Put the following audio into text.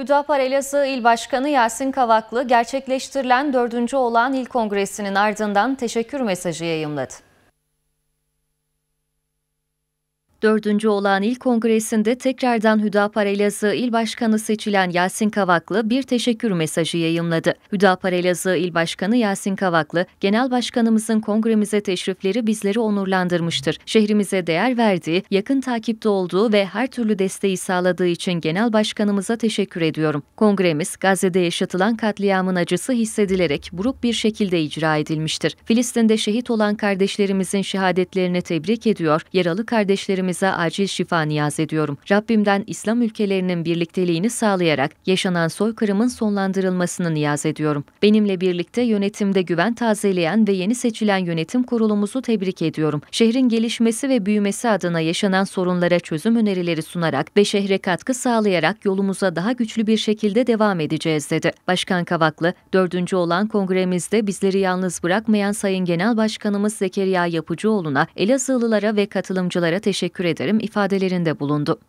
Hüdapar Elazığ İl Başkanı Yasin Kavaklı gerçekleştirilen dördüncü olan il Kongresi'nin ardından teşekkür mesajı yayımladı. Dördüncü olan ilk kongresinde tekrardan Hüdapar Elazığ il başkanı seçilen Yasin Kavaklı bir teşekkür mesajı yayımladı. Hüdapar Elazığ il başkanı Yasin Kavaklı, genel başkanımızın kongremize teşrifleri bizleri onurlandırmıştır. Şehrimize değer verdiği, yakın takipte olduğu ve her türlü desteği sağladığı için genel başkanımıza teşekkür ediyorum. Kongremiz, Gazze'de yaşatılan katliamın acısı hissedilerek buruk bir şekilde icra edilmiştir. Filistin'de şehit olan kardeşlerimizin şehadetlerini tebrik ediyor, yaralı kardeşlerimiz ülkemize acil şifa niyaz ediyorum. Rabbimden İslam ülkelerinin birlikteliğini sağlayarak yaşanan soykırımın sonlandırılmasını niyaz ediyorum. Benimle birlikte yönetimde güven tazeleyen ve yeni seçilen yönetim kurulumuzu tebrik ediyorum. Şehrin gelişmesi ve büyümesi adına yaşanan sorunlara çözüm önerileri sunarak ve şehre katkı sağlayarak yolumuza daha güçlü bir şekilde devam edeceğiz dedi. Başkan Kavaklı, dördüncü olan kongremizde bizleri yalnız bırakmayan Sayın Genel Başkanımız Zekeriya Yapıcıoğlu'na, Elazığlılara ve katılımcılara teşekkür teşekkür ederim ifadelerinde bulundu.